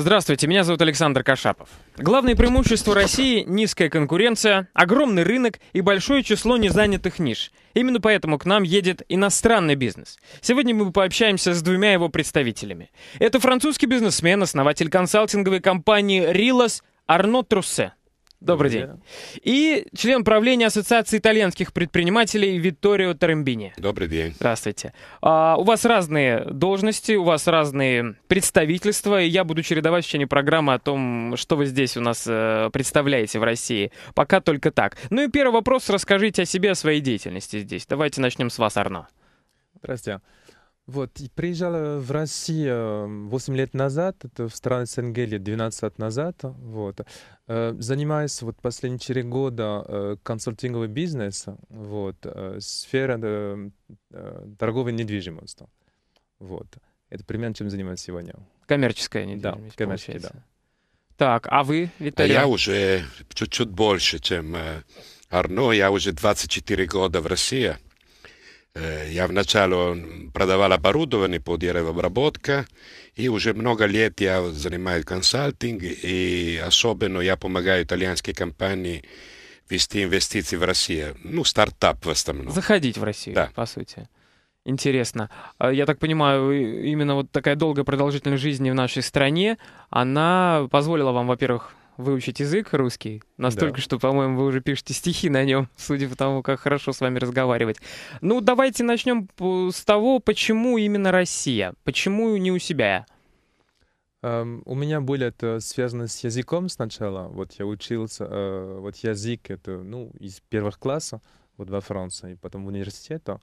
Здравствуйте, меня зовут Александр Кашапов. Главное преимущество России – низкая конкуренция, огромный рынок и большое число незанятых ниш. Именно поэтому к нам едет иностранный бизнес. Сегодня мы пообщаемся с двумя его представителями. Это французский бизнесмен, основатель консалтинговой компании «Рилос» Арно Труссе. Добрый день. И член правления Ассоциации итальянских предпринимателей Витторио Тарамбини. Добрый день. Здравствуйте. А, у вас разные должности, у вас разные представительства, и я буду чередовать в течение программы о том, что вы здесь у нас э, представляете в России. Пока только так. Ну и первый вопрос. Расскажите о себе, о своей деятельности здесь. Давайте начнем с вас, Арно. Здравствуйте. Вот, и приезжала э, в Россию 8 э, лет назад, это в страны СНГ лет 12 лет назад, вот. Э, занимаюсь вот последние 4 года консультинговым бизнесом, вот, сфера торговой недвижимостью, вот. Это примерно чем занимаюсь сегодня. Коммерческая недвижимость, Да, коммерческая, да. Так, а вы, а Виталий? Я уже чуть-чуть больше, чем Арно, я уже 24 года в России. Э, я вначале продавал оборудование по деревообработке, и уже много лет я занимаюсь консалтинг, и особенно я помогаю итальянской компании вести инвестиции в Россию. Ну, стартап в основном. Заходить в Россию, да. по сути. Интересно. А, я так понимаю, именно вот такая долгая продолжительность жизни в нашей стране, она позволила вам, во-первых, выучить язык русский, настолько, да. что, по-моему, вы уже пишете стихи на нем, судя по тому, как хорошо с вами разговаривать. Ну, давайте начнем с того, почему именно Россия, почему не у себя. Um, у меня были это связано с языком сначала. Вот я учился, э, вот язык это, ну, из первых классов вот во Франции, потом в университете.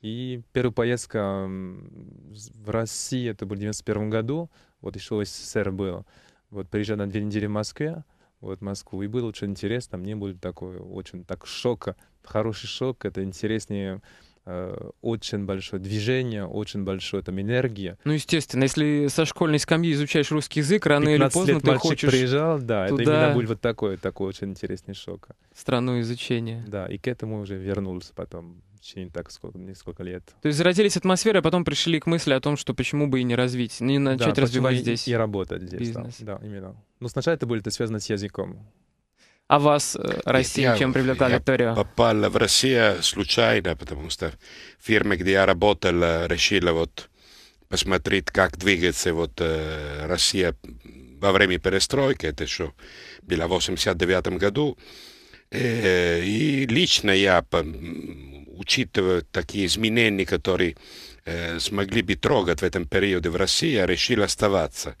И первая поездка в России, это был в 91 году, вот еще СССР было. Вот приезжал на две недели в Москве, вот Москву, и был очень интересно, мне было такой очень так шок, хороший шок, это интереснее э, очень большое движение, очень большое там энергия. Ну, естественно, если со школьной скамьи изучаешь русский язык, рано или поздно лет ты хочешь... приезжал, да, туда... это именно был вот такой, такой очень интересный шок. Страну изучения. Да, и к этому уже вернулся потом течение так сколько, несколько лет. То есть зародились атмосферы, а потом пришли к мысли о том, что почему бы и не развить, не начать да, развивать здесь и работать здесь. Бизнес. Да, именно. Но сначала это было это связано с языком. А вас э, Россия я, чем привлекла, я Виктория? попал в Россию случайно, потому что фирма, где я работал, э, решила вот посмотреть, как двигается вот э, Россия во время перестройки, это еще было в 89 году. И лично я учитывая такие изменения, которые э, смогли бы трогать в этом периоде в России, я а оставаться.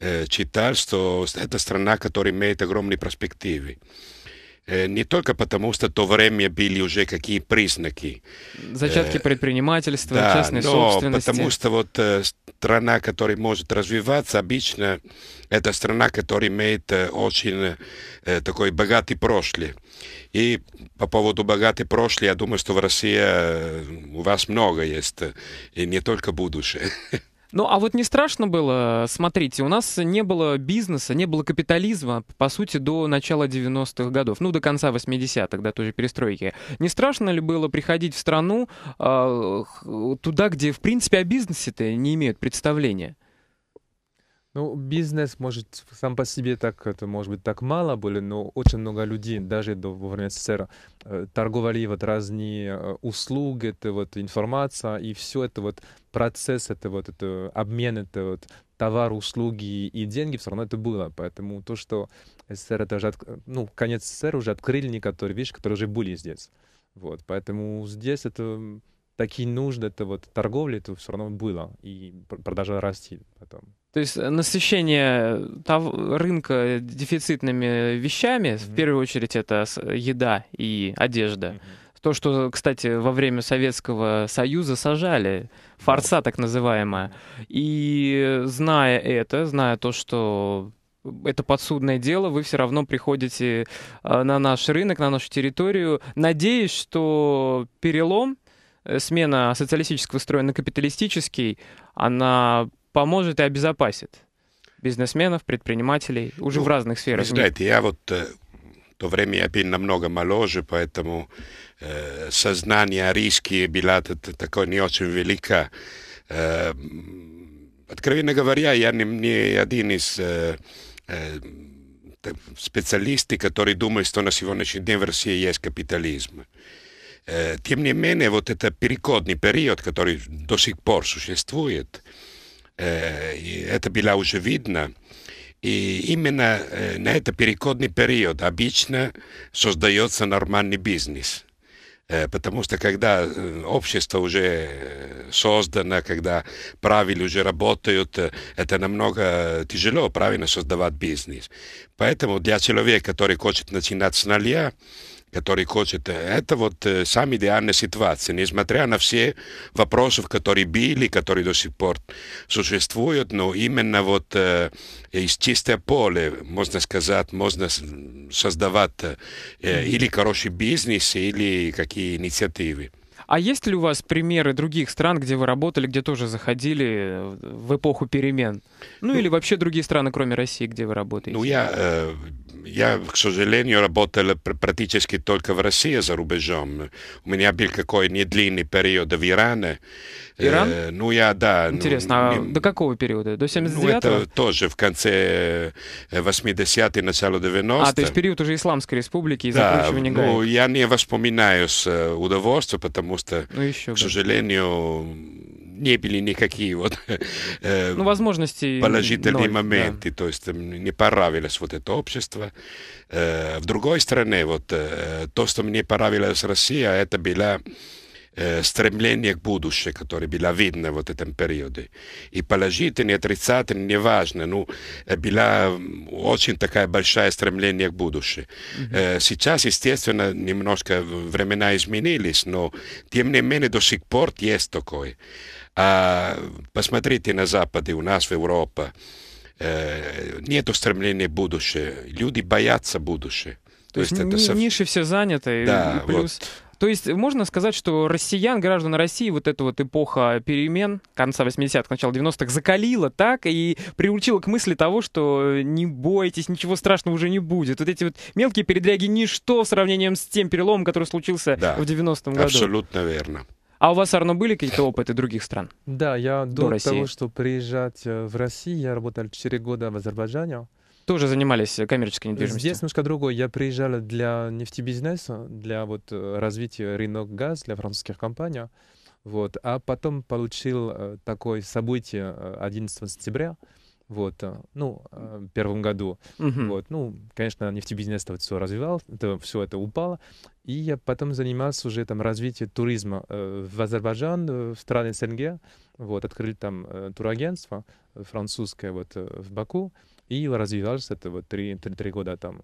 Э, читал, что это страна, которая имеет огромные перспективы. Э, не только потому, что то время были уже какие признаки. Зачатки э, предпринимательства, да, частной но собственности. потому что вот э, страна, которая может развиваться, обычно это страна, которая имеет э, очень такой богатый прошлый. И по поводу богатой прошлой, я думаю, что в России э, у вас много есть, э, и не только будущее. Ну, а вот не страшно было, смотрите, у нас не было бизнеса, не было капитализма, по сути, до начала 90-х годов, ну, до конца 80-х, до той же перестройки. Не страшно ли было приходить в страну э, туда, где, в принципе, о бизнесе-то не имеют представления? Ну, бизнес может сам по себе так, это может быть так мало было, но очень много людей, даже до, во время СССР, э, торговали вот разные э, услуги, это вот информация, и все это вот процесс, это вот это обмен, это вот товар, услуги и деньги, все равно это было. Поэтому то, что СССР, это уже, от, э, ну, конец СССР уже открыли некоторые вещи, которые уже были здесь. Вот, поэтому здесь это такие нужды это вот торговля, это все равно было и продолжало расти потом. То есть э, насыщение э, того, рынка дефицитными вещами, mm-hmm. в первую очередь это э, еда и одежда. Mm-hmm. То, что, кстати, во время Советского Союза сажали, форса так называемая. И зная это, зная то, что это подсудное дело, вы все равно приходите на наш рынок, на нашу территорию, надеясь, что перелом Э, смена социалистического строя на капиталистический, она поможет и обезопасит бизнесменов, предпринимателей уже ну, в разных сферах. Вы знаете, я вот э, то время я был намного моложе, поэтому э, сознание риски было такое не очень велико. Э, откровенно говоря, я не, не один из э, э, специалистов, который думает, что на сегодняшний день в России есть капитализм. Э, тем не менее, вот этот переходный период, который до сих пор существует, э, это было уже видно. И именно э, на этот переходный период обычно создается нормальный бизнес. Потому что когда общество уже создано, когда правила уже работают, это намного тяжело правильно создавать бизнес. Поэтому для человека, который хочет начинать с нуля, который хочет. Э, это вот э, сам идеальная ситуация. Несмотря на все вопросы, которые были, которые до сих пор существуют, но именно вот э, из чистого поля, можно сказать, можно создавать э, э или хороший бизнес, или какие инициативы. А есть ли у вас примеры других стран, где вы работали, где тоже заходили э, в эпоху перемен? Ну, ну или вообще другие страны, кроме России, где вы работаете? Ну, я э, я, к сожалению, работал практически только в России за рубежом. У меня был какой недлинный период в Иране. Иран? Э, ну, я, да. Ну, Интересно, ну, а не... до какого периода? До 79-го? Ну, это тоже в конце 80-х, э, начало 90-х. А, то есть период уже Исламской Республики и да, закручивания ну, гаек. я не воспоминаю с э, удовольствием, потому что, ну, еще к сожалению, не были никакие вот э, ну, возможности положительные ноль, моменты, да. то есть мне понравилось вот это общество. Э, в другой стране вот э, то, что мне понравилось Россия, а это была э, стремление к будущему, которое было видно в этом периоде. И положительное, и отрицательное, неважно, ну, э, была очень такая большая стремление к будущему. Mm-hmm. Сейчас, естественно, немножко времена изменились, но тем не менее до сих пор есть такое. А посмотрите на Запад и у нас в Европе. Э, Нету стремления в будущее. Люди боятся будущего. То, То есть, есть это со... ниши все заняты. Да, плюс... вот. То есть можно сказать, что россиян, граждан России, вот эта вот эпоха перемен конца 80-х, начала 90-х закалила так и приучила к мысли того, что не бойтесь, ничего страшного уже не будет. Вот эти вот мелкие передряги ничто в сравнении с тем переломом, который случился да, в 90-м году. Абсолютно верно. А у вас, Арно, были какие-то опыты других стран? Да, я до, до того, что приезжать э, в Россию, я работал 4 года в Азербайджане. Тоже занимались э, коммерческой недвижимостью? Здесь немножко другое. Я приезжал для нефтебизнеса, для вот э, развития рынок газ для французских компаний. Вот. А потом получил такое событие 11 сентября, вот, э, ну, э, в первом году. Угу. Вот, ну, конечно, нефтебизнес это все развивал, это, все это упало. И я потом занимался уже там развитием туризма э, в Азербайджан, в страны СНГ. Вот, открыли там турагентство французское вот в Баку. И развивался это вот три, три, три года там,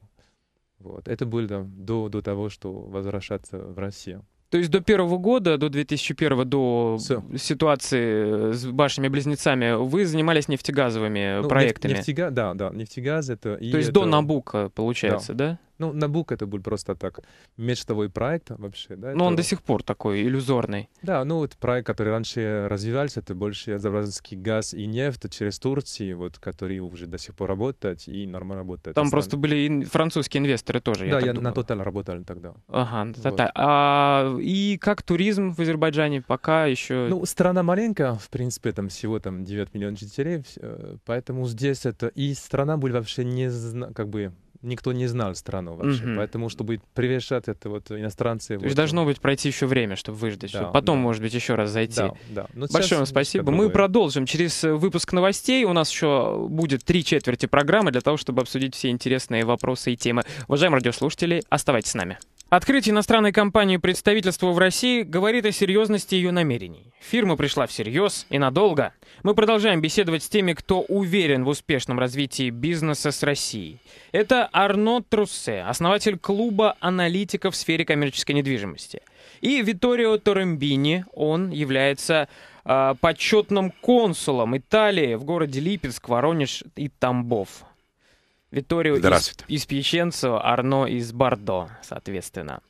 Вот. Это было там, до, до того, что возвращаться в Россию. То есть до первого года, до 2001, до Все. ситуации э, с башнями-близнецами, вы занимались нефтегазовыми ну, проектами. Нефтега... Да, да, нефтегаз это... То есть это... до Набука, получается, да? да? Ну, Набук это был просто так мечтовой проект вообще, да. Но это... он до сих пор такой иллюзорный. Да, ну вот проект, который раньше развивался, это больше азербайджанский газ и нефть через Турцию, вот, который уже до сих пор работает и нормально работает. Там просто были и французские инвесторы тоже, Да, я, я на Total работал тогда. Ага, Total. Вот. А, и как туризм в Азербайджане пока еще... Ну, страна маленькая, в принципе, там всего там 9 миллионов жителей, э, поэтому здесь это... И страна будет вообще не... Как бы никто не знал страну вообще. Mm -hmm. Поэтому, чтобы привешать это вот иностранцы... То вот, должно быть пройти еще время, чтобы выждать. Да, чтобы потом, да. может быть, еще раз зайти. Да, да. Но Большое вам спасибо. Мы продолжим через э, выпуск новостей. У нас еще будет три четверти программы для того, чтобы обсудить все интересные вопросы и темы. Уважаемые радиослушатели, оставайтесь с нами. Открытие иностранной компании представительства в России говорит о серьезности ее намерений. Фирма пришла всерьез и надолго. Мы продолжаем беседовать с теми, кто уверен в успешном развитии бизнеса с Россией. Это Арно Труссе, основатель клуба аналитиков в сфере коммерческой недвижимости. И Витторио Торембини, он является э, почетным консулом Италии в городе Липецк, Воронеж и Тамбов. Виторио из, из Пьяченцева, Арно из Бордо, соответственно.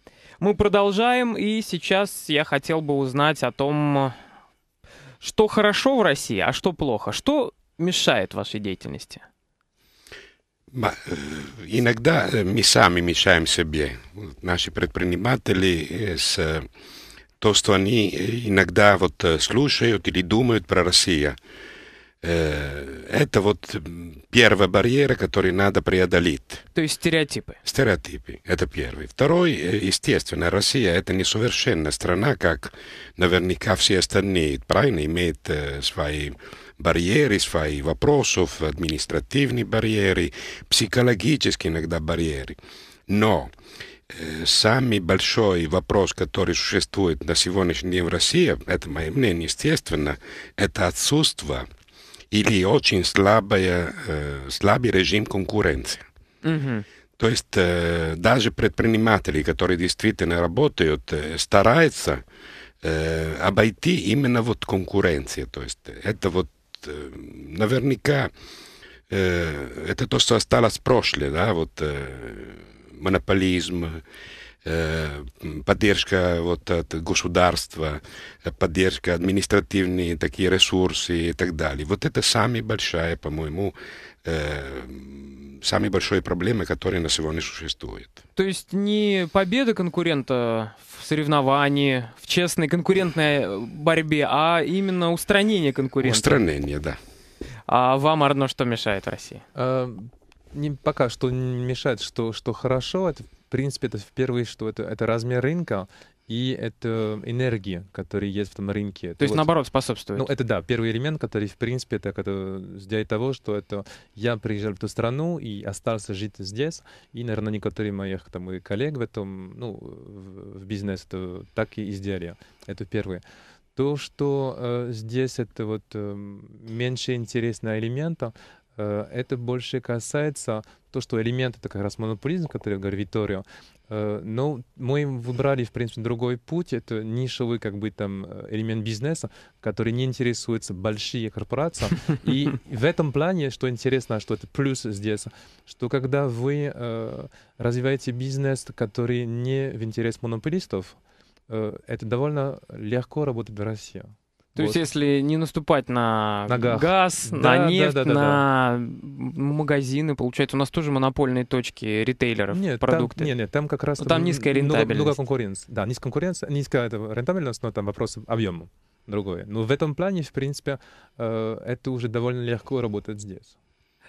Мы продолжаем, и сейчас я хотел бы узнать о том, что хорошо в России, а что плохо. Что мешает вашей деятельности? Э, иногда э, мы сами мешаем себе. Наши предприниматели э, с то, что они иногда вот слушают или думают про Россию. Э, это вот первая барьер, которую надо преодолеть. То есть стереотипы. Стереотипы, это первый. Второй, э, естественно, Россия это несовершенная страна, как наверняка все остальные, правильно, имеет э, свои барьеры, свои вопросы, административные барьеры, психологические иногда барьеры. Но самый большой вопрос, который существует на сегодняшний день в России, это мое мнение, естественно, это отсутствие или очень слабая, э, слабый режим конкуренции. Угу. То есть э, даже предприниматели, которые действительно работают, э, стараются э, обойти именно вот конкуренцию. То есть это вот наверняка это то, что осталось в прошлое, да, вот монополизм, Э, поддержка вот от государства, поддержка административные такие ресурсы и так далее. Вот это самая большая, по-моему, э, самая большая проблема, которая на сегодня существует. То есть не победа конкурента в соревновании, в честной конкурентной э, борьбе, а именно устранение конкурента. Устранение, да. А вам, Арно, что мешает в России? не, пока что не мешает, что, что хорошо. Это, в принципе, это первое, что это, это размер рынка и это энергия, которая есть в этом рынке. То, То есть, вот, наоборот, способствует. Ну, это, да, первый элемент, который, в принципе, так это сделает того, что это я приезжал в эту страну и остался жить здесь, и, наверное, некоторые моих там, и коллег в этом, ну, в, в бизнес, это так и изделия. Это первое. То, что э, здесь это вот э, меньше интересного элемента, Э, это больше касается то, что элемент это как раз монополизм, который я говорю, Виторио. Э, но мы выбрали, в принципе, другой путь. Это нишевый, как бы там, э, элемент бизнеса, который не интересуется большие корпорации. И в этом плане, что интересно, что это плюс здесь, что когда вы развиваете бизнес, который не в интерес монополистов, это довольно легко работает в России. То вот. есть, если не наступать на Ногах. газ, да, на нефть, да, да, да, на да. магазины, получается, у нас тоже монопольные точки ритейлеров, нет, продукты. Там, нет, нет, там как раз... Но там низкая рентабельность. Много, много конкуренции. Да, низкая конкуренция, низкая это, рентабельность, но там вопрос объема другой. Но в этом плане, в принципе, э, это уже довольно легко работать здесь.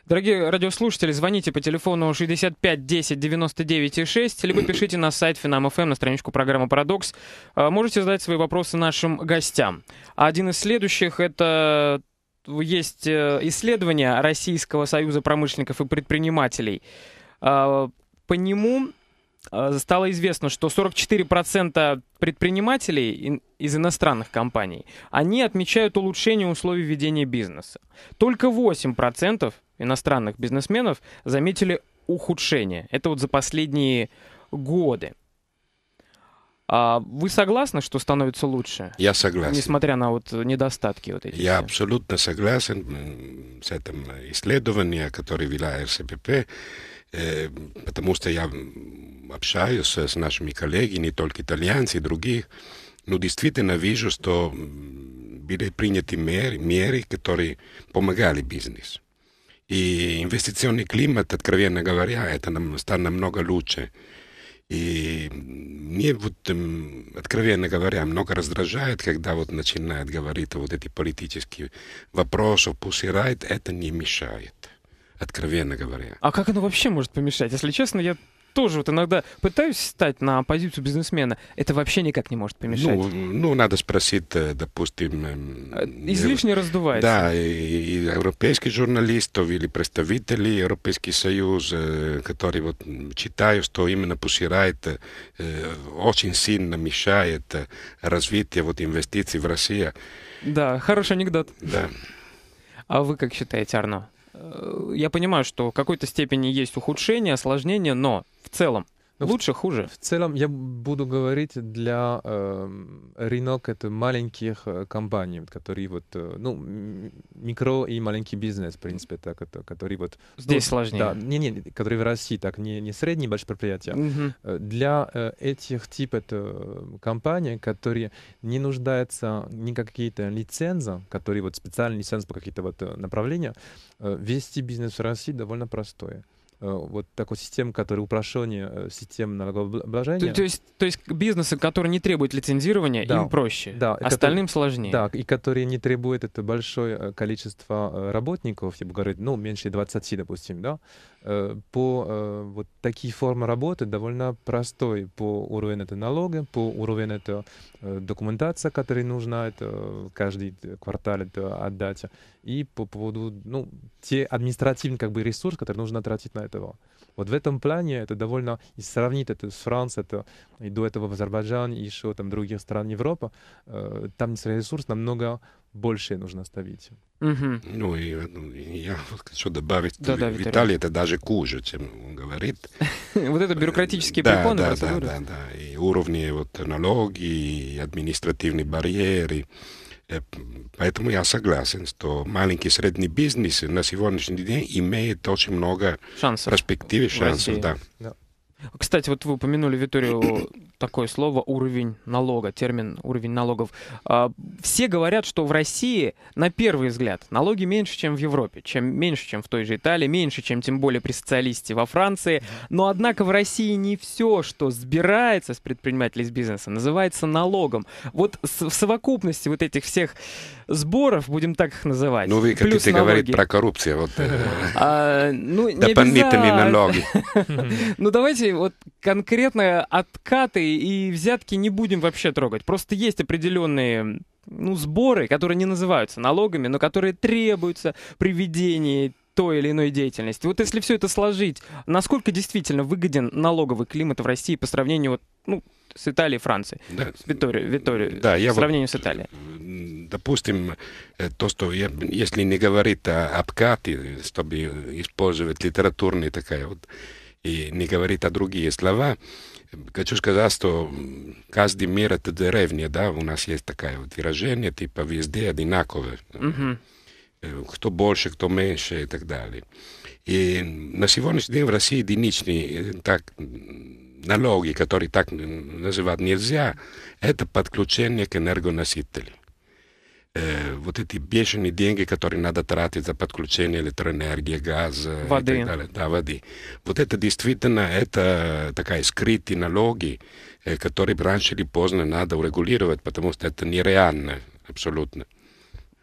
Дорогие радиослушатели, звоните по телефону 65 10 99 и 6, либо пишите на сайт Финам.фм, эм, на страничку программы «Парадокс». А, можете задать свои вопросы нашим гостям. один из следующих — это э, есть э, исследование Российского союза промышленников и предпринимателей. А, по нему а, стало известно, что 44% предпринимателей из иностранных компаний, они отмечают улучшение условий ведения бизнеса. Только 8% иностранных бизнесменов заметили ухудшение. Это вот за последние годы. А вы согласны, что становится лучше? Я согласен. Несмотря на вот недостатки вот эти. Я все? абсолютно согласен с этим исследованием, которое вела РСПП, э, потому что я общаюсь с нашими коллегами, не только итальянцы, и других. Но ну, действительно вижу, что были приняты меры, меры которые помогали бизнесу. И инвестиционный климат, откровенно говоря, это нам стал намного лучше. И мне вот, эм, откровенно говоря, много раздражает, когда вот начинают говорить вот эти политические вопросы, пусть и райт, это не мешает откровенно говоря. А как оно вообще может помешать? Если честно, я тоже вот иногда пытаюсь стать на позицию бизнесмена. Это вообще никак не может помешать. Ну, ну надо спросить, э, допустим... Эм, а, излишне раздувается. Да, и, и европейских журналистов или представителей Европейский Союз, э, которые вот читаю, что именно поширает, э, очень сильно мешает развитие вот инвестиций в Россию. Да, хороший анекдот. Да. А вы как считаете, Арно? Я понимаю, что в какой-то степени есть ухудшение, осложнение, но целом. Ну, Лучше, в, хуже. В целом я буду говорить для э, рынок это маленьких э, компаний, которые вот э, ну микро и маленький бизнес, в принципе, так это, которые вот ну, здесь ну, сложнее. Да, не не, которые в России так не не средние большие предприятия. Угу. Для э, этих тип это компании, которые не нуждаются ни какие-то лицензы, которые вот специальные лицензы по какие-то вот э, направления, э, вести бизнес в России довольно простое. Э, вот такой системы, которая упрощение э, систем налогообложения. То, то, есть, то есть бизнесы, которые не требуют лицензирования, да. им проще, да, остальным которые, сложнее. Да, и которые не требуют это большое э, количество работников, типа говорить ну, меньше 20, допустим, да, Э, по э, вот такие формы работы довольно простой по уровню это налога, по уровню это э, документация, которая нужна, это каждый квартал это отдать, и по поводу ну, те административные как бы ресурсы которые нужно тратить на этого. Вот в этом плане это довольно, и сравнить это с Францией, это и до этого в Азербайджане, и еще там других стран Европы, э, там ресурс намного больше нужно ставить. Угу. Ну и ну, я хочу добавить, да, да, Виталий, это даже хуже, чем он говорит. вот это бюрократические да, препоны, да, Да, да, да, и уровни вот налоги, и административные барьеры. И Э, поэтому я согласен, что маленький и средний бизнес на сегодняшний день имеет очень много шансов. перспективы, шансов. Да. Да. Кстати, вот вы упомянули Виторию такое слово уровень налога, термин уровень налогов. А, все говорят, что в России, на первый взгляд, налоги меньше, чем в Европе, чем меньше, чем в той же Италии, меньше, чем тем более при социалисте во Франции. Но однако в России не все, что сбирается с предпринимателей с бизнеса, называется налогом. Вот в совокупности вот этих всех сборов, будем так их называть. Ну, вы плюс ты говорит про коррупцию. Вот. Э, а, ну, дополнительные налоги. Ну, давайте вот конкретно откаты и взятки не будем вообще трогать. Просто есть определенные ну, сборы, которые не называются налогами, но которые требуются при ведении той или иной деятельности. Вот если все это сложить, насколько действительно выгоден налоговый климат в России по сравнению вот, ну, с Италией и Францией? Да, Виторию, Виторию, да, я по сравнению вот, с Италией. Допустим, э, то, что я, если не говорить о обкате, чтобы использовать литературный такая вот, и не говорить о другие слова, хочу сказать, что каждый мир это деревня, да, у нас есть такое вот выражение, типа везде одинаково. Mm-hmm. Кто больше, кто меньше и так далее. И на сегодняшний день в России единичные э, так, налоги, которые так называть нельзя, это подключение к энергоносителям. Э, вот эти бешеные деньги, которые надо тратить за подключение электроэнергии, газ воды. Э, и так далее. Да, воды. Вот это действительно это такая скрытые налоги, э, которые раньше или поздно надо урегулировать, потому что это нереально абсолютно.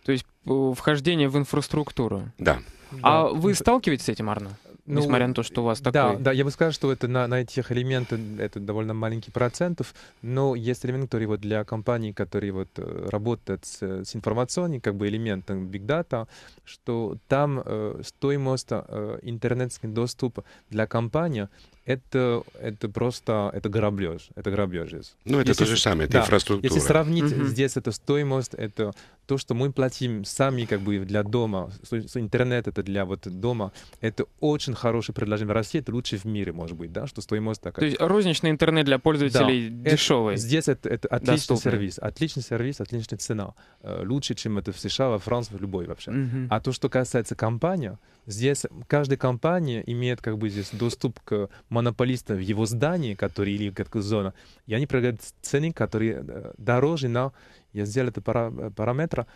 То есть вхождение в инфраструктуру. Да. А да. вы сталкиваетесь с этим, Арно? ну, несмотря на то, что у вас такой... Да, да, я бы сказал, что это на, на этих элементах это довольно маленький процентов, но есть элемент, который вот для компаний, которые вот э, работают с, э, с информационным как бы элементом Big Data, что там э, стоимость э, интернетского доступа для компании это, это просто это грабеж, это грабеж. Ну, это если, то же самое, это да, инфраструктура. Если сравнить mm-hmm. здесь эту стоимость, это то, что мы платим сами как бы для дома, интернет это для вот дома, это очень хорошее предложение Россия это лучше в мире, может быть, да, что стоимость такая. То есть розничный интернет для пользователей да. дешевый. Это, здесь это, это отличный доступный. сервис, отличный сервис, отличная цена, э, лучше, чем это в США, во Франции, в любой вообще. Угу. А то, что касается компании, здесь каждая компания имеет как бы здесь доступ к монополистам в его здании, который или как зона, и они предлагают цены, которые э, дороже на я взял это пара- э, параметр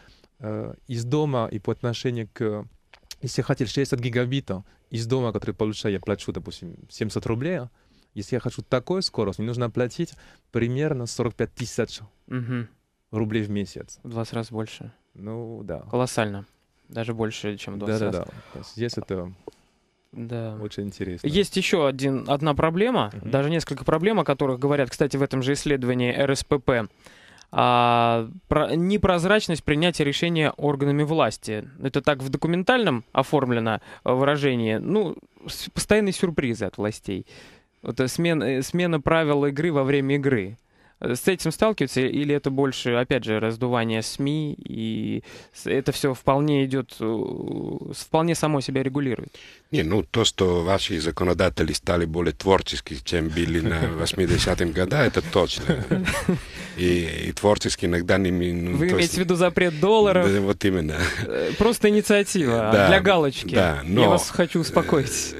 э, из дома и по отношению к... Если я хотел 60 гигабита из дома, который получаю, я плачу, допустим, 700 рублей. Если я хочу такой скорость, мне нужно платить примерно 45 тысяч угу. рублей в месяц. В 20 раз больше. Ну, да. Колоссально. Даже больше, чем 20 да, Да-да-да. Здесь это... Да. Очень интересно. Есть еще один, одна проблема, угу. даже несколько проблем, о которых говорят, кстати, в этом же исследовании РСПП а, про, непрозрачность принятия решения органами власти. Это так в документальном оформлено э, выражение. Ну, постоянные сюрпризы от властей. Вот э, смена, э, смена правил игры во время игры. Э, с этим сталкиваются, или это больше, опять же, раздувание СМИ, и это все вполне идет, э, вполне само себя регулирует? Не, ну то, что ваши законодатели стали более творческие, чем были на 80-м году, это точно. И, и творчески иногда не... Ну, Вы имеете есть, в виду запрет долларов? Да, вот именно. Э, просто инициатива да, для галочки. Да, но, Я вас хочу успокоить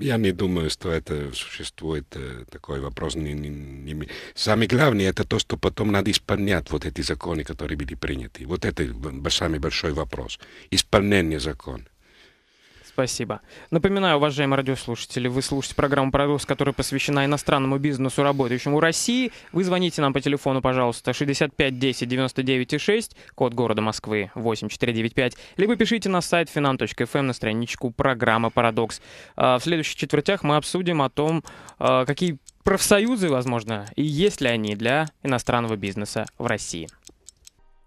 я не думаю, что это существует э, такой вопрос. Не, не, Самое главное это то, что потом надо исполнять вот эти законы, которые были приняты. Вот это самый большой вопрос. Исполнение закона. Спасибо. Напоминаю, уважаемые радиослушатели, вы слушаете программу «Парадокс», которая посвящена иностранному бизнесу, работающему в России. Вы звоните нам по телефону, пожалуйста, 65 10 99 6, код города Москвы 8495, либо пишите на сайт finan.fm эм на страничку программы «Парадокс». А, в следующих четвертях мы обсудим о том, а, какие профсоюзы, возможно, и есть ли они для иностранного бизнеса в России.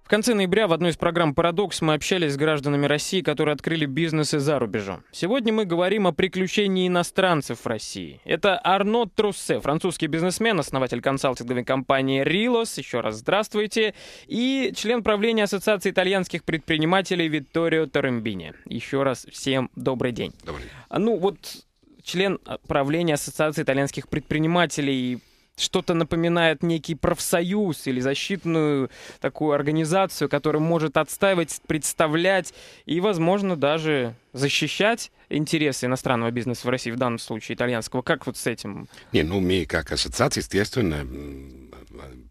В конце ноября в одной из программ «Парадокс» мы общались с гражданами России, которые открыли бизнесы за рубежом. Сегодня мы говорим о приключении иностранцев в России. Это Арно Труссе, французский бизнесмен, основатель консалтинговой компании «Рилос», еще раз здравствуйте, и член правления Ассоциации итальянских предпринимателей Витторио Торембини. Еще раз всем добрый день. Добрый день. А, ну вот член а, правления Ассоциации итальянских предпринимателей что-то напоминает некий профсоюз или защитную такую организацию, которая может отстаивать, представлять и, возможно, даже защищать интересы иностранного бизнеса в России, в данном случае итальянского. Как вот с этим? Не, ну мы как ассоциация, естественно,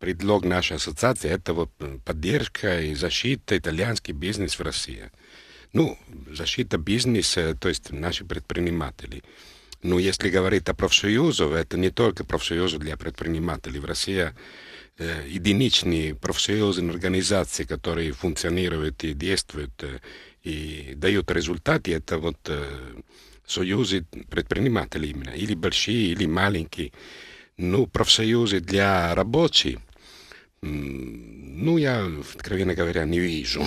предлог нашей ассоциации этого э, поддержка и защита итальянский бизнес в России. Ну, защита бизнеса, то есть наши предприниматели – но ну, если говорить о профсоюзах, это не только профсоюзы для предпринимателей. В России э, единичные профсоюзные организации, которые функционируют и действуют, э, и дают результаты, это вот э, союзы предпринимателей именно, или большие, или маленькие. Ну, профсоюзы для рабочих, ну, я, откровенно говоря, не вижу.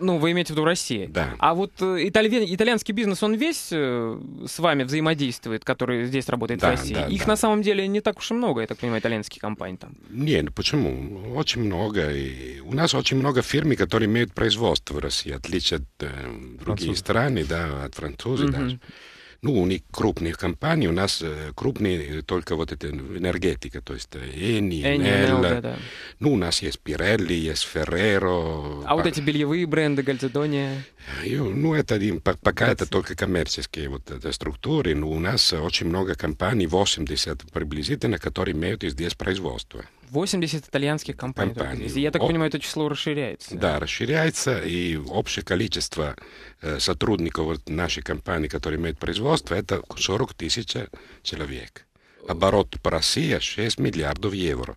Ну, вы имеете в виду России. Да. А вот э, итали... итальянский бизнес, он весь э, с вами взаимодействует, который здесь работает да, в России? Да, Их да. на самом деле не так уж и много, я так понимаю, итальянские компании там. Нет, ну почему? Очень много. И у нас очень много фирм, которые имеют производство в России, отличие от э, других стран, да, от французов mm-hmm. даже. Ну, у них крупные компании, у нас э, крупные э, только вот это ну, энергетика, то есть ЭНИ, Enel. Э, да, да. Ну, у нас есть Pirelli, есть Ферреро. А пар... вот эти бельевые бренды, Гальцедония? Ну, это пока Гальци... это только коммерческие вот это структуры, но у нас очень много компаний, 80 приблизительно, которые имеют здесь производство. 80 итальянских компаний. компаний. Я так О... понимаю, это число расширяется. Да, расширяется, и общее количество э, сотрудников вот нашей компании, которые имеют производство, это 40 тысяч человек. Оборот по России 6 миллиардов евро.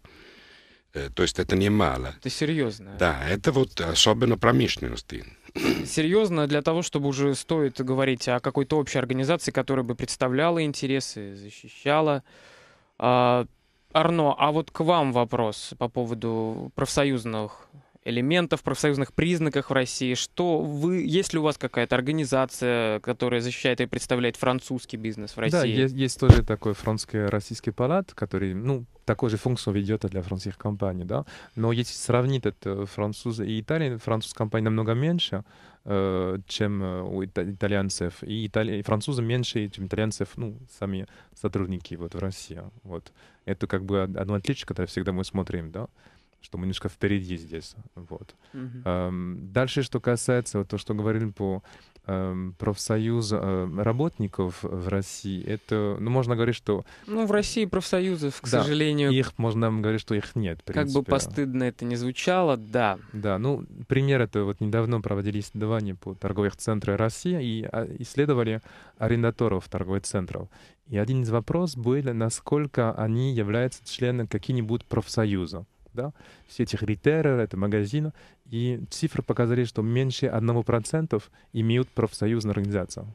Э, то есть это немало. Это серьезно. Да, это вот особенно промышленности. Серьезно для того, чтобы уже стоит говорить о какой-то общей организации, которая бы представляла интересы, защищала. А, Арно, а вот к вам вопрос по поводу профсоюзных элементов, профсоюзных признаках в России? Что вы, есть ли у вас какая-то организация, которая защищает и представляет французский бизнес в России? Да, есть, есть тоже такой французский российский палат, который, ну, такой же функцию ведет для французских компаний, да. Но если сравнить это э, французы и Италия, французских компаний намного меньше, э, чем э, у итальянцев. И, итали... и французы меньше, чем итальянцев, ну, сами сотрудники вот в России. Вот. Это как бы одно отличие, которое всегда мы смотрим, да что мы немножко впереди здесь. Вот. mm Эм, дальше, что касается вот, то, что говорили по эм, э, работников в России, это, ну, можно говорить, что... Ну, в России профсоюзов, к да, сожалению... их, можно говорить, что их нет, Как бы постыдно это не звучало, да. Да, ну, пример это вот недавно проводили исследования по торговых центрах России и а, исследовали арендаторов торговых центров. И один из вопросов был, насколько они являются членами каких-нибудь профсоюза да, все этих ритейлеры, это магазины, и цифры показали, что меньше 1% имеют профсоюзную организацию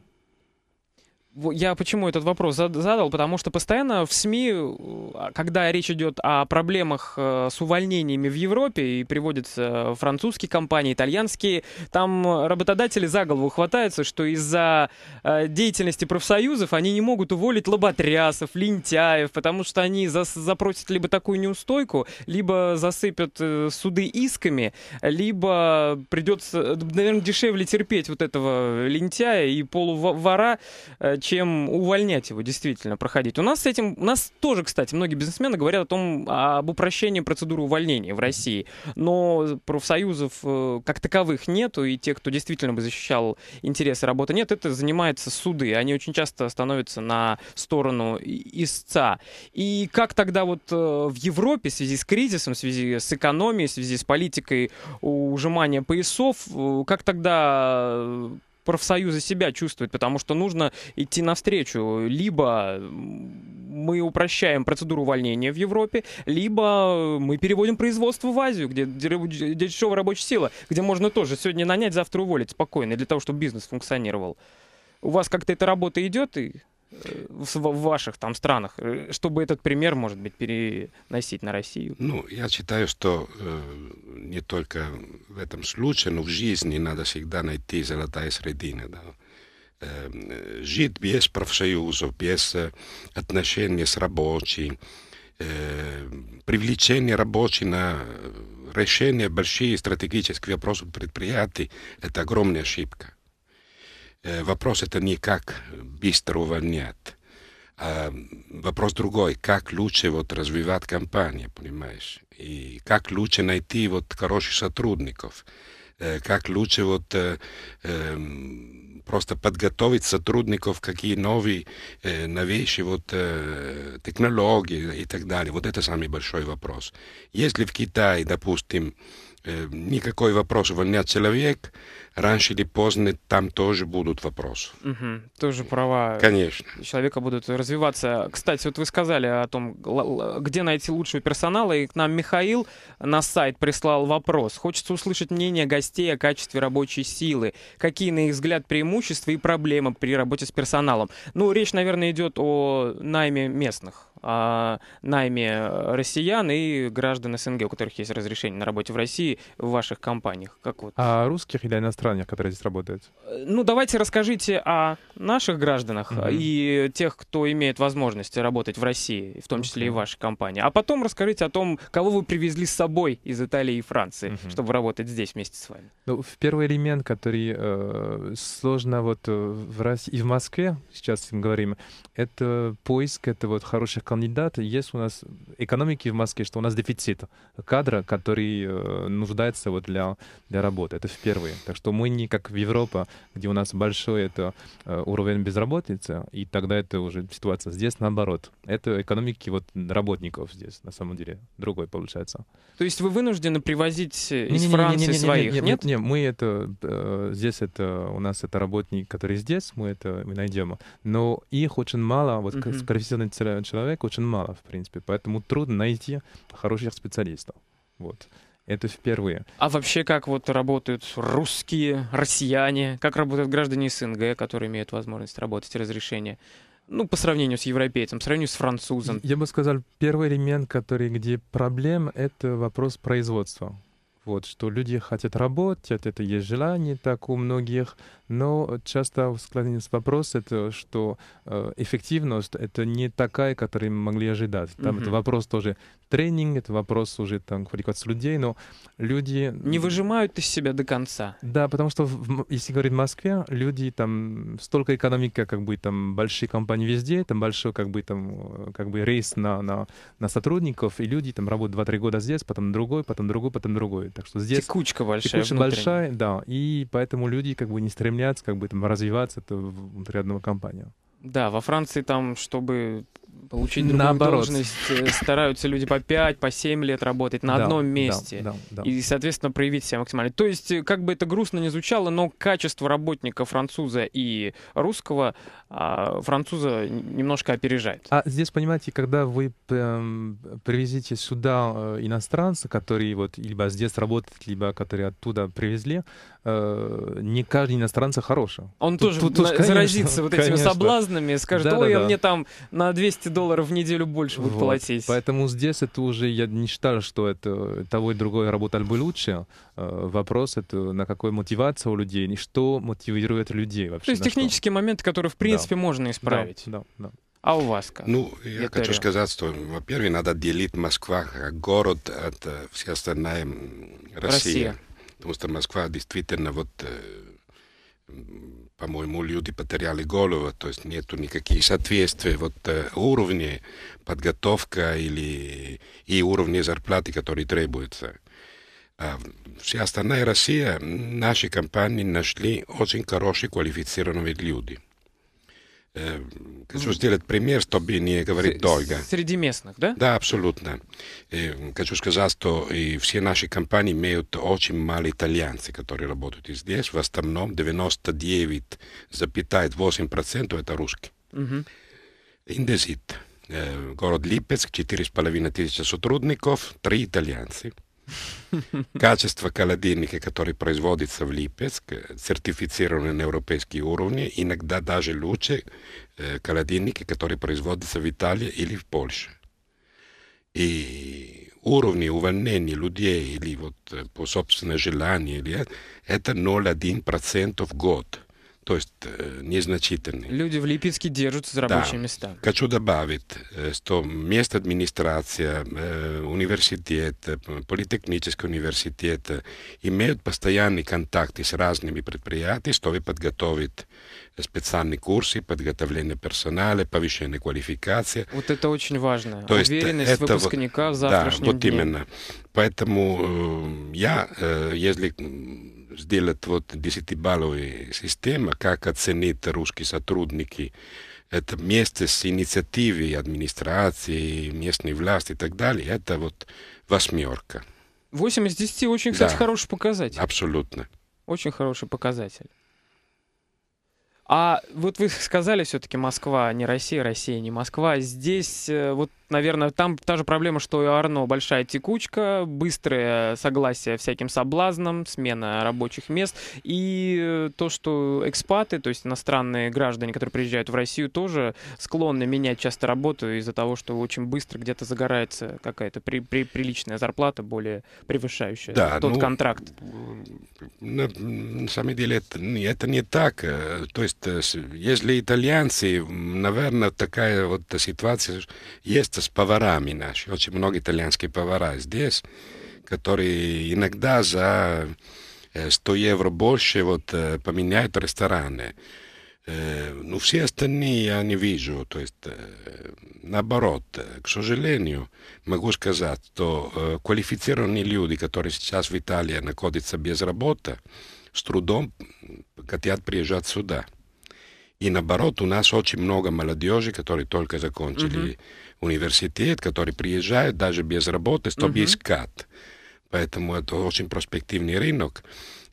я почему этот вопрос задал? Потому что постоянно в СМИ, э, когда речь идет о проблемах э, с увольнениями в Европе, и приводятся французские компании, итальянские, там работодатели за голову хватаются, что из-за э, деятельности профсоюзов они не могут уволить лоботрясов, лентяев, потому что они запросят либо такую неустойку, либо засыпят суды исками, либо придется, наверное, дешевле терпеть вот этого лентяя и полувора, чем увольнять его действительно проходить. У нас с этим, у нас тоже, кстати, многие бизнесмены говорят о том, об упрощении процедуры увольнения в России, но профсоюзов э, как таковых нету, и те, кто действительно бы защищал интересы работы, нет, это занимаются суды, они очень часто становятся на сторону истца. И как тогда вот э, в Европе в связи с кризисом, в связи с экономией, в связи с политикой э, ужимания поясов, как тогда профсоюзы себя чувствовать, потому что нужно идти навстречу. Либо мы упрощаем процедуру увольнения в Европе, либо э, мы переводим производство в Азию, где, где дешевая рабочая сила, где можно тоже сегодня нанять, завтра уволить спокойно, для того, чтобы бизнес функционировал. У вас как-то эта работа идет и в ваших там странах, э, чтобы этот пример, может быть, переносить на Россию? Ну, я считаю, что э, не только в этом случае, но в жизни надо всегда найти золотая средина. Да. Э, жить без профсоюзов, без э, отношений с рабочими, эм, э, привлечение рабочих на решение больших стратегических вопросов предприятий – это огромная ошибка. Э, вопрос это не как быстро увольнять, а вопрос другой, как лучше вот развивать компанию, понимаешь? И как лучше найти вот хороших сотрудников, э, как лучше вот э, эм, просто подготовить сотрудников, какие новые новейшие вот, технологии и так далее. Вот это самый большой вопрос. Если в Китае, допустим, Э, никакой вопрос увольнять человек, раньше или поздно там тоже будут вопросы. Угу, тоже права Конечно. человека будут развиваться. Кстати, вот вы сказали о том, где найти лучшего персонала, и к нам Михаил на сайт прислал вопрос. Хочется услышать мнение гостей о качестве рабочей силы. Какие, на их взгляд, преимущества и проблемы при работе с персоналом? Ну, речь, наверное, идет о найме местных о найме э, россиян и граждан СНГ, у которых есть разрешение на работе в России, в ваших компаниях? Как вот? А русских или иностранных, которые здесь работают? Э, ну, давайте расскажите о наших гражданах mm-hmm. и тех, кто имеет возможность работать в России, в том числе mm-hmm. и вашей компании. А потом расскажите о том, кого вы привезли с собой из Италии и Франции, mm-hmm. чтобы работать здесь вместе с вами. Ну, в первый элемент, который э, сложно вот э, в России и в Москве, сейчас мы говорим, это поиск, это вот хороших кандидат, есть у нас экономики в Москве, что у нас дефицит кадра, который э, нуждается вот для, для работы. Это впервые. Так что мы не как в Европе, где у нас большой это э, уровень безработицы, и тогда это уже ситуация. Здесь наоборот. Это экономики вот работников здесь, на самом деле, другой получается. То есть вы вынуждены привозить из Франции своих, нет? Нет, мы это... здесь это... У нас это работник, который здесь, мы это мы найдем. Но их очень мало, вот uh профессиональный человек, человека очень мало, в принципе, поэтому трудно найти хороших специалистов. Вот. Это впервые. А вообще как вот работают русские, россияне, как работают граждане СНГ, которые имеют возможность работать, разрешение? Ну, по сравнению с европейцем, по сравнению с французом. Я бы сказал, первый элемент, который, где проблем, это вопрос производства. Вот, что люди хотят работать, это есть желание так у многих, но часто складывается вопрос, это, что э, эффективность это не такая, которую мы могли ожидать. Там угу. это вопрос тоже тренинг, это вопрос уже там квалификации людей, но люди... Не выжимают из себя до конца. Да, потому что, в, если говорить в Москве, люди там столько экономика, как бы там большие компании везде, там большой как бы там э, как бы рейс на, на, на сотрудников, и люди там работают 2-3 года здесь, потом другой, потом другой, потом другой. Так что здесь... Текучка большая. Текучка большая, да. И поэтому люди как бы не стремятся приземляться, как бы там развиваться это внутри одного компанию. Да, во Франции там, чтобы получить другую Наоборот. должность, э, стараются люди по 5, по 7 лет работать на да, одном месте. Да, да, да. И, соответственно, проявить себя максимально. То есть, э, как бы это грустно не звучало, но качество работника француза и русского а француза немножко опережает. А здесь, понимаете, когда вы эм, привезете сюда э, иностранца, который вот либо здесь работает, либо который оттуда привезли, э, не каждый иностранца хороший. Он тут, тоже тут, тут, конечно, заразится вот конечно. этими соблазнами, скажет, да, ой, да, да. мне там на 200 долларов в неделю больше будут вот. платить. Поэтому здесь это уже, я не считаю, что это того и другое работали бы лучше. Э, вопрос это на какой мотивация у людей, и что мотивирует людей вообще. То есть технические что? моменты, которые в принципе принципе, можно исправить. Да, да, да. А у вас как? Ну, я Ятаря. хочу сказать, что, во-первых, надо делить Москва как э, город от э, всей остальной России. Россия. Потому что Москва действительно, вот, э, по-моему, люди потеряли голову, то есть нету никаких соответствий вот, уровней подготовка или и уровни зарплаты, которые требуются. А вся остальная Россия, наши компании нашли очень хорошие квалифицированные люди – Хочу сделать пример, чтобы не говорить долго. Среди местных, да? Да, абсолютно. Хочу сказать, что и все наши компании имеют очень мало итальянцев, которые работают здесь. В основном 99,8% это русские. Угу. Индезит, город Липецк, 4,5 тысячи сотрудников, 3 итальянцы. Качество холодильника, который производится в Липецк, сертифицированы на европейские уровни, иногда даже лучше холодильники, э, которые производятся в Италии или в Польше. И уровни увольнений людей или вот э, по собственному желанию, э, это 0,1% в год – то есть э, незначительный. Люди в Липецке держатся за рабочие да. места. Хочу добавить, э, что место администрация, э, университет, политехнический университет имеют постоянные контакты с разными предприятиями, чтобы подготовить специальные курсы, подготовление персонала, повышение квалификации. Вот это очень важно. То Уверенность это выпускника вот, в завтрашнем Да, вот дне. именно. Поэтому э, я, э, если сделать вот 10-балловую систему, как оценить русские сотрудники, это вместе с инициативой администрации, местной власти и так далее, это вот восьмерка. 8 из 10 очень, кстати, да, хороший показатель. Абсолютно. Очень хороший показатель. А вот вы сказали все-таки Москва, не Россия, Россия, не Москва. Здесь э, вот, наверное, там та же проблема, что и Арно. Большая текучка, быстрое согласие всяким соблазнам, смена рабочих мест. И э, то, что экспаты, то есть иностранные граждане, которые приезжают в Россию, тоже склонны менять часто работу из-за того, что очень быстро где-то загорается какая-то при, при, приличная зарплата, более превышающая да, тот ну, контракт. На, на самом деле это, это не так. Э, то есть есть для итальянцев, наверное, такая вот ситуация есть с поварами наши. Очень много итальянских повара здесь, которые иногда за 100 э, евро больше вот, э, поменяют рестораны. Э, ну, все остальные я не вижу. То есть, наоборот, к сожалению, могу сказать, что квалифицированные люди, которые сейчас в Италии находятся без работы, с трудом хотят приезжать сюда – и наоборот, у нас очень много молодежи, которые только закончили uh-huh. университет, которые приезжают даже без работы, чтобы uh-huh. искать. Поэтому это очень перспективный рынок.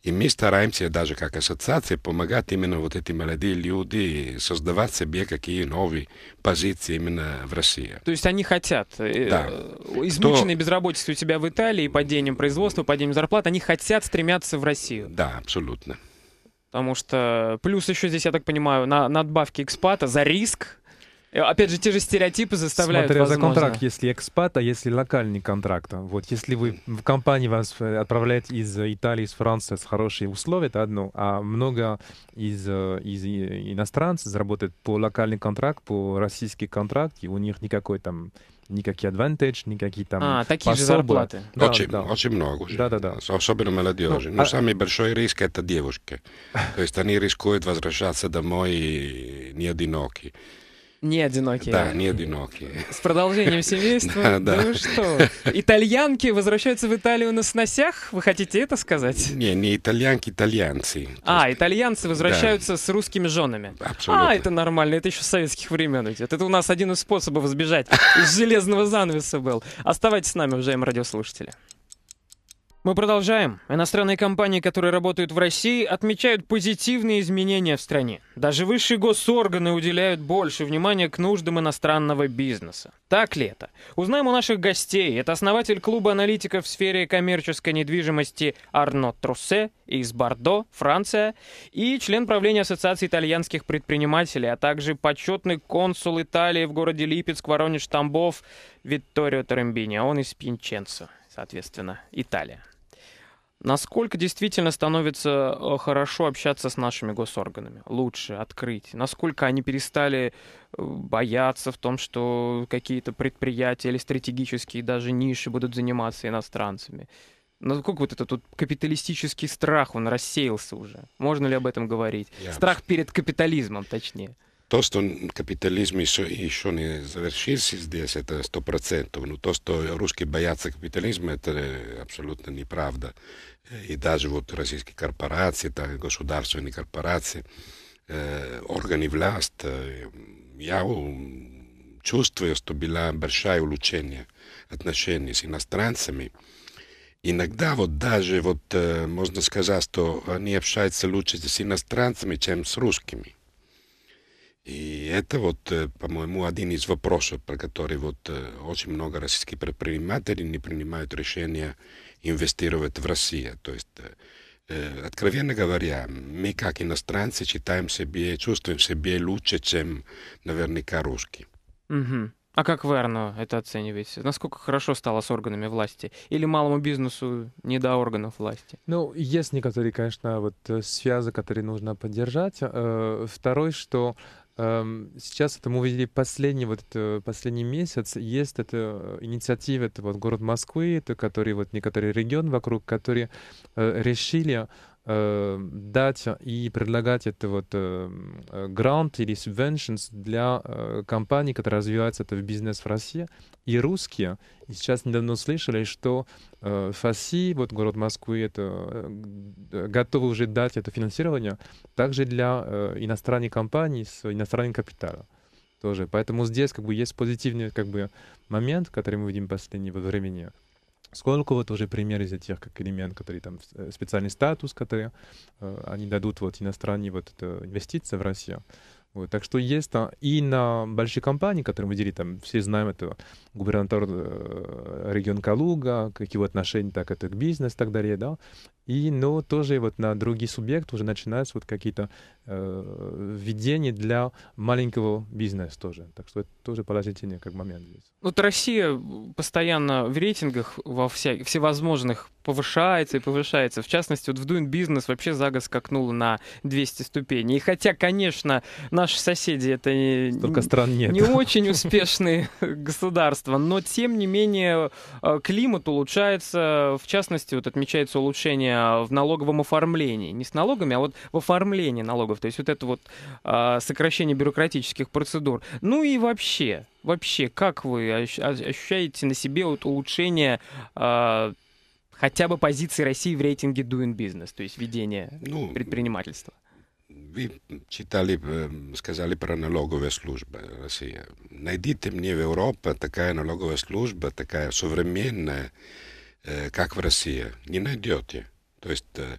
И мы стараемся даже как ассоциация помогать именно вот эти молодые люди создавать себе какие новые позиции именно в России. То есть они хотят, э, да. Э, измученные Кто... безработицей у тебя в Италии, падением производства, падением зарплат, они хотят стремятся в Россию. Да, абсолютно. Потому что плюс еще здесь, я так понимаю, на надбавки экспата за риск, Опять же, те же стереотипы заставляют, Смотря возможно. за контракт, если экспат, а если локальный контракт. Вот, если вы в компании вас э, отправляют из э, Италии, из Франции с хорошие условия, это одно, а много из, э, из иностранцев заработает по локальный контракт, по российский контракт, и у них никакой там никакие advantage, никакие там А, такие пособы. же зарплаты. Да, очень, да. очень много. Да, да, да. Особенно молодежи. Ну, Но ну, а... самый большой риск это девушки. То есть они рискуют возвращаться домой не одинокие. Не одинокие. Да, не одинокие. С продолжением семейства? Да, да. что? Итальянки возвращаются в Италию на сносях? Вы хотите это сказать? Не, не итальянки, итальянцы. А, итальянцы возвращаются с русскими женами. Абсолютно. А, это нормально, это еще с советских времен идет. Это у нас один из способов избежать. Из железного занавеса был. Оставайтесь с нами, уважаемые радиослушатели. Мы продолжаем. Иностранные компании, которые работают в России, отмечают позитивные изменения в стране. Даже высшие госорганы уделяют больше внимания к нуждам иностранного бизнеса. Так ли это? Узнаем у наших гостей. Это основатель клуба аналитиков в сфере коммерческой недвижимости Арно Труссе из Бордо, Франция, и член правления Ассоциации итальянских предпринимателей, а также почетный консул Италии в городе Липецк, Воронеж, Тамбов Витторио Тарамбини, он из Пинченцо соответственно, Италия. Насколько действительно становится э, хорошо общаться с нашими госорганами? Лучше открыть? Насколько они перестали э, бояться в том, что какие-то предприятия или стратегические даже ниши будут заниматься иностранцами? Насколько вот этот тут капиталистический страх, он рассеялся уже? Можно ли об этом говорить? Я страх перед капитализмом, точнее то, что капитализм еще, еще не завершился здесь, это сто процентов. Но то, что русские боятся капитализма, это абсолютно неправда. И даже вот российские корпорации, так, государственные корпорации, э, органы власти, я чувствую, что было большое улучшение отношений с иностранцами. Иногда вот даже вот можно сказать, что они общаются лучше с иностранцами, чем с русскими. И это вот, по-моему, один из вопросов, про который вот очень много российских предпринимателей не принимают решения инвестировать в Россию. То есть, э, э, откровенно говоря, мы как иностранцы читаем себе, чувствуем себе лучше, чем наверняка русские. Угу. А как вы, Арно, это оцениваете? Насколько хорошо стало с органами власти? Или малому бизнесу не до органов власти? Ну, есть некоторые, конечно, вот э, связи, которые нужно поддержать. Второй, что Эм, сейчас это мы увидели последний, вот это, последний месяц. Есть эта э, инициатива, это вот город Москвы, это который, вот некоторые регион вокруг, которые э, решили э, дать и предлагать это вот э, грант или subventions для э, компаний, которые развиваются это в бизнес в России. И русские, и сейчас недавно слышали, что э, ФАСИ, вот город Москвы, это, э, готовы уже дать это финансирование также для э, иностранных компаний с иностранным капиталом тоже. Поэтому здесь как бы есть позитивный как бы момент, который мы видим в последнее время. Сколько вот уже пример из тех как элемент, которые там э, специальный статус, который э, они дадут вот иностранные вот это, инвестиции в Россию. Вот, так что есть там и на большие компании, которые мы делим, там все знаем, это губернатор э, регион Калуга, какие его отношения так это к бизнесу и так далее, да. И, но ну, тоже вот на другие субъекты уже начинаются вот какие-то э, введения для маленького бизнеса тоже. Так что это тоже положительный как момент здесь. Ну, вот Россия постоянно в рейтингах во вся, всевозможных повышается и повышается. В частности, вот в Doing Business вообще за год скакнула на 200 ступеней. И хотя, конечно, наши соседи это не, Столько стран нет. не очень успешные государства, но тем не менее э, климат улучшается. В частности, вот отмечается улучшение Э, в налоговом оформлении. Не с налогами, а вот в оформлении налогов. То есть вот это вот а, сокращение бюрократических процедур. Ну и вообще, вообще, как вы ощущаете на себе вот улучшение а, хотя бы позиции России в рейтинге Doing Business, то есть ведение ну, предпринимательства? Вы читали, эм, сказали про налоговые службы России. Найдите мне в Европе такая налоговая служба, такая современная, э, как в России. Не найдете. То есть, э,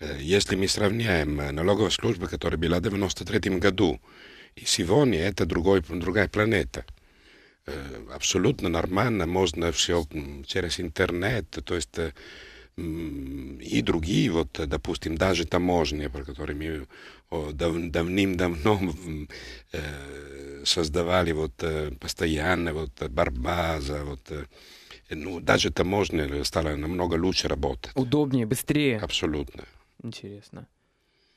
э, если мы сравняем э, налоговую службу, которая была в 1993 году, и сегодня это другой, другая планета. Абсолютно нормально, можно все через интернет, то есть и другие, вот, допустим, даже таможни, про которые мы дав давным-давно создавали вот, постоянно, вот, Барбаза, вот, ну, даже таможня стала намного лучше работать. Удобнее, быстрее. Абсолютно. Интересно.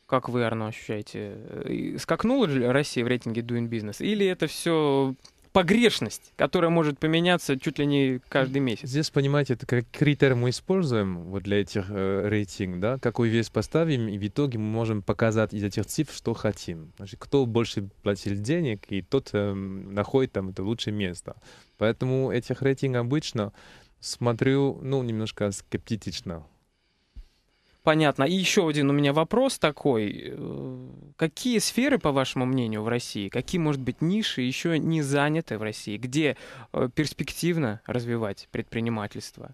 Как вы, Арно, ощущаете? Э, Скакнула ли Россия в рейтинге Doing Business? Или это все погрешность, которая может поменяться чуть ли не каждый месяц. Здесь, понимаете, это как критерий мы используем вот для этих э, рейтинг, да, какой вес поставим, и в итоге мы можем показать из этих цифр, что хотим. Значит, кто больше платил денег, и тот э, находит там это лучшее место. Поэтому этих рейтинг обычно смотрю, ну, немножко скептично. Понятно. И еще один у меня вопрос такой. Какие сферы, по вашему мнению, в России, какие, может быть, ниши еще не заняты в России, где э, перспективно развивать предпринимательство?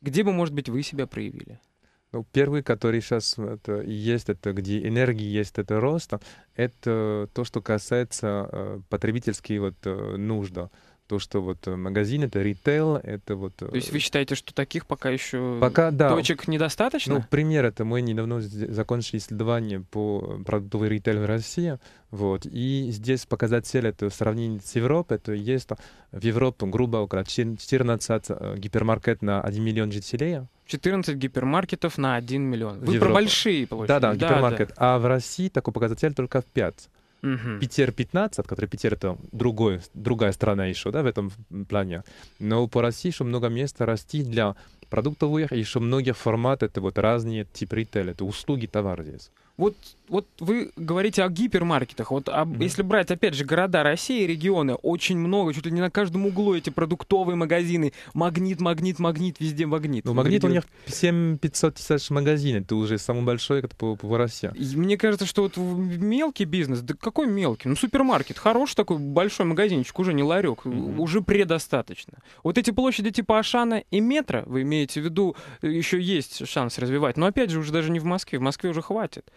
Где бы, может быть, вы себя проявили? Ну, первый, который сейчас это, есть, это где энергии есть, это рост, это то, что касается э, потребительских вот, э, нужд то, что вот э, магазин это ритейл, это вот. Э, то есть вы считаете, что таких пока еще пока, да. недостаточно? Ну, пример это мы недавно закончили исследование по э, продуктовой ритейлу в России. Вот. И здесь показатель это сравнение с Европой. То есть в Европе грубо около 14 гипермаркет на 1 миллион жителей. 14 гипермаркетов на 1 миллион. Вы Европа. про большие, получается. Да, да, да, гипермаркет. Да. А в России такой показатель только в 5. Угу. Питер 15, который Питер это другой, другая страна еще, да, в этом плане. Но по России еще много места расти для продуктовых, еще многие форматы это вот разные типы ритейл, это услуги, товары здесь. Вот, вот вы говорите о гипермаркетах. Вот об, mm-hmm. если брать, опять же, города России, регионы, очень много, чуть ли не на каждом углу эти продуктовые магазины. Магнит, магнит, магнит, везде магнит. Ну, магнит у них 7 500 тысяч магазинов, это уже самый большой как по, по России. И мне кажется, что вот мелкий бизнес, да какой мелкий? Ну, супермаркет, хороший такой большой магазинчик, уже не ларек, mm-hmm. уже предостаточно. Вот эти площади типа Ашана и метро, вы имеете имеете в виду, э, еще есть шанс развивать. Но опять же, уже даже не в Москве. В Москве уже хватит.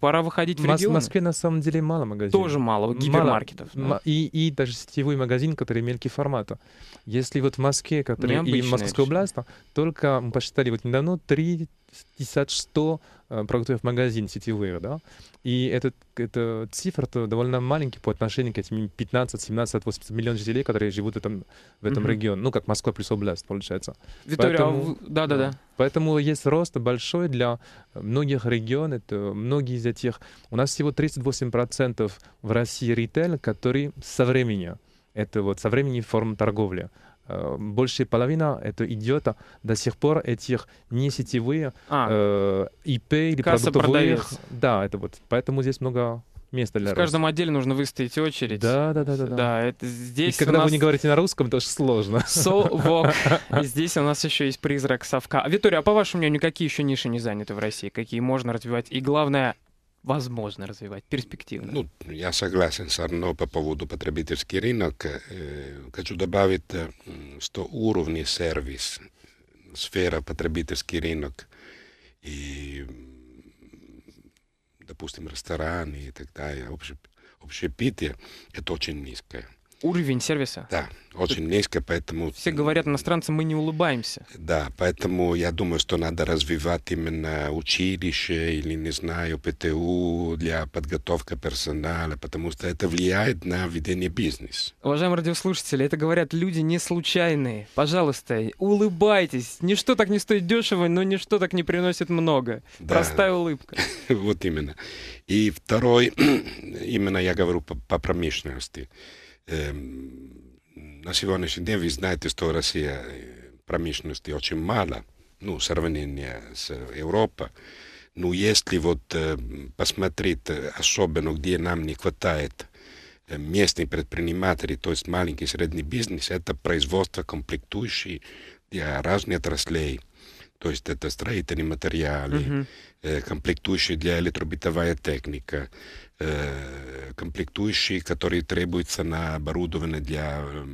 Пора выходить в регионы. В Москве на самом деле мало магазинов. Тоже мало, гипермаркетов. Мало, да. и, и даже сетевой магазин, который мелкий формата. Если вот в Москве, который Необычное и Московская область, только мы посчитали вот недавно три 1100 э, в магазин сетевых, да, и этот, эта цифра -то довольно маленький по отношению к этим 15, 17, 80 миллионов жителей, которые живут этом, в этом mm регионе, ну, как Москва плюс область, получается. Виктория, а поэтому, а... да, да, да. Поэтому есть рост большой для многих регионов, это многие из этих. У нас всего 38% в России ритейл, который со временем это вот со времени форм торговли. Э, больше половина это идет до сих пор этих не сетевые а, э, ИП или продуктовых. Да, это вот. Поэтому здесь много места для В каждом отделе нужно выстоять очередь. Да, да, да, да. Да, это здесь. И когда нас... вы не говорите на русском, то сложно сложно. Совок. Здесь у нас еще есть призрак совка. Виктория, а по вашему мнению, какие еще ниши не заняты в России? Какие можно развивать? И главное, возможно развивать, перспективно. Ну, я согласен с Арно по поводу потребительский рынок. Э, хочу добавить, э, что уровни сервис, сфера потребительский рынок и, допустим, рестораны и так далее, общепитие, это очень низкое. Уровень сервиса. Да, очень Тут низко, поэтому... Все говорят иностранцы, мы не улыбаемся. Да, поэтому я думаю, что надо развивать именно училище или, не знаю, ПТУ для подготовки персонала, потому что это влияет на ведение бизнеса. Уважаемые радиослушатели, это говорят люди не случайные. Пожалуйста, улыбайтесь. Ничто так не стоит дешево, но ничто так не приносит много. Да. Простая улыбка. Вот именно. И второй, именно я говорю по промышленности να συμφωνήσουν δεν βυσνάτε στο Ρασία πραμίσουν στη Οτσιμάλα, ну, сравнение с Европой. Ну, если вот э, посмотреть э, особенно, где нам не хватает э, местных предпринимателей, то есть маленький и средний бизнес, это производство комплектующий для разных отраслей. То есть это строительные материалы, mm-hmm. комплектующие для электробитовая техника, э, комплектующие, которые требуются на оборудование для э,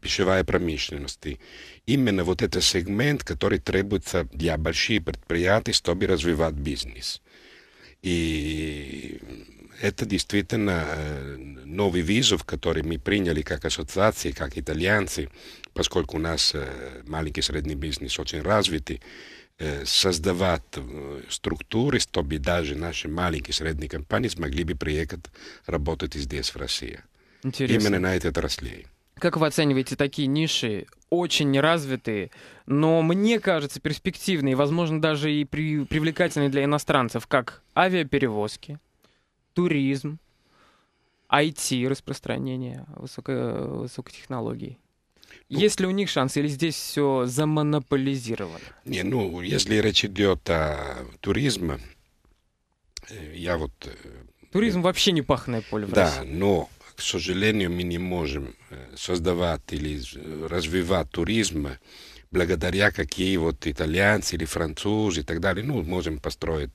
пищевой промышленности. Именно вот этот сегмент, который требуется для больших предприятий, чтобы развивать бизнес. И это действительно э, новый вызов, который мы приняли как ассоциации, как итальянцы, поскольку у нас э, маленький и средний бизнес очень развитый создавать структуры, чтобы даже наши маленькие и средние компании смогли бы приехать работать здесь, в России. Интересно. Именно на этой отрасли. Как вы оцениваете такие ниши, очень неразвитые, но, мне кажется, перспективные, возможно, даже и при, привлекательные для иностранцев, как авиаперевозки, туризм, IT-распространение высоко, э, высокотехнологий? Ну, Есть ли у них шанс или здесь все замонополизировано? Не, ну, если речь идет о туризме, э, я вот... Э, туризм вообще не пахное поле в Да, России. но, к сожалению, мы не можем э, создавать или развивать туризм благодаря какие вот итальянцы или французы и так далее. Ну, можем построить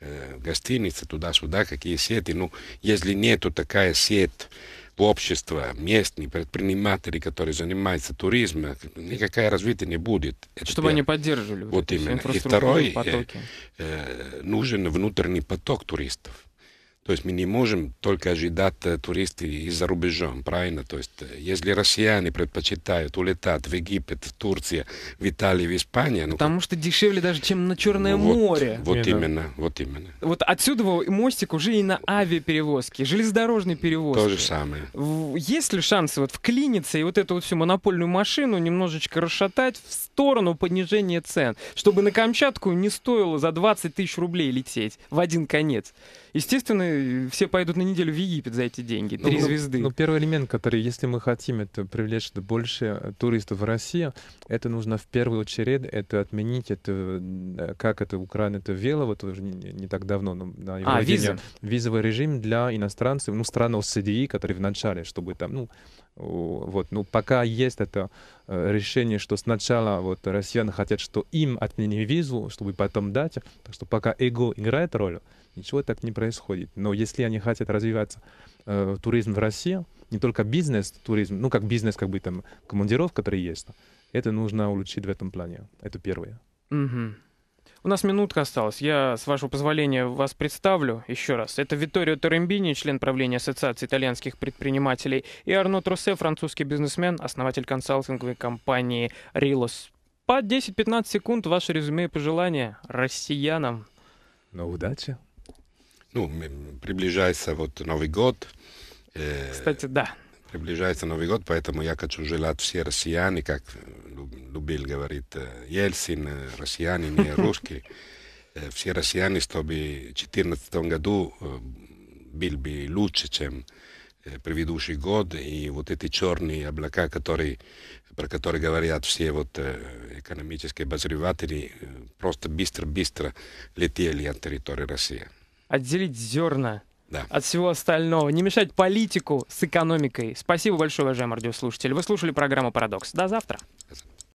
э, гостиницы туда-сюда, какие сети. Ну, если нету такая сеть общества, местные предприниматели, которые занимаются туризмом, никакое развитие не будет. Это Чтобы первое. они поддерживали вот, вот именно. И второй, Э, э, нужен внутренний поток туристов. То есть мы не можем только ожидать э, туристы из-за рубежом, правильно? То есть э, если россияне предпочитают улетать в Египет, в Турцию, в Италию, в Испанию... Ну, Потому что дешевле даже, чем на Черное ну, море. Вот, вот именно, вот именно. Вот отсюда мостик уже и на авиаперевозки, железнодорожные перевозки. То же самое. Есть ли шансы вот вклиниться и вот эту вот всю монопольную машину немножечко расшатать в сторону понижения цен, чтобы на Камчатку не стоило за 20 тысяч рублей лететь в один конец? Естественно, все пойдут на неделю в Египет за эти деньги. Ну, Три ну, звезды. Ну, первый элемент, который, если мы хотим это привлечь больше э, туристов в Россию, это нужно в первую очередь это отменить, это, э, как это Украина это вела, вот уже не, не так давно, но на а, виза. визовый режим для иностранцев, ну, стран СДИ, которые в начале, чтобы там, ну, вот, ну, пока есть это э, решение, что сначала вот россияне хотят, что им отменили визу, чтобы потом дать, так что пока эго играет роль, Ничего так не происходит. Но если они хотят развиваться э, туризм в России, не только бизнес-туризм, ну как бизнес, как бы там командиров, которые есть, это нужно улучшить в этом плане. Это первое. Угу. У нас минутка осталась. Я, с вашего позволения, вас представлю еще раз. Это Витторио Торембини, член правления Ассоциации итальянских предпринимателей, и Арно Тросе, французский бизнесмен, основатель консалтинговой компании «Рилос». По 10-15 секунд ваше резюме и пожелания россиянам. Ну, удачи ну, приближается вот Новый год. Э, Кстати, да. Приближается Новый год, поэтому я хочу желать все россияне, как э, любил говорить э, Ельцин, э, россияне, не русские, все россияне, чтобы в 2014 году был бы лучше, чем предыдущий год, и вот эти черные облака, которые, про которые говорят все вот экономические обозреватели, просто быстро-быстро летели от территории России отделить зерна да. от всего остального, не мешать политику с экономикой. Спасибо большое, уважаемый радиослушатель. Вы слушали программу «Парадокс». До завтра. До завтра.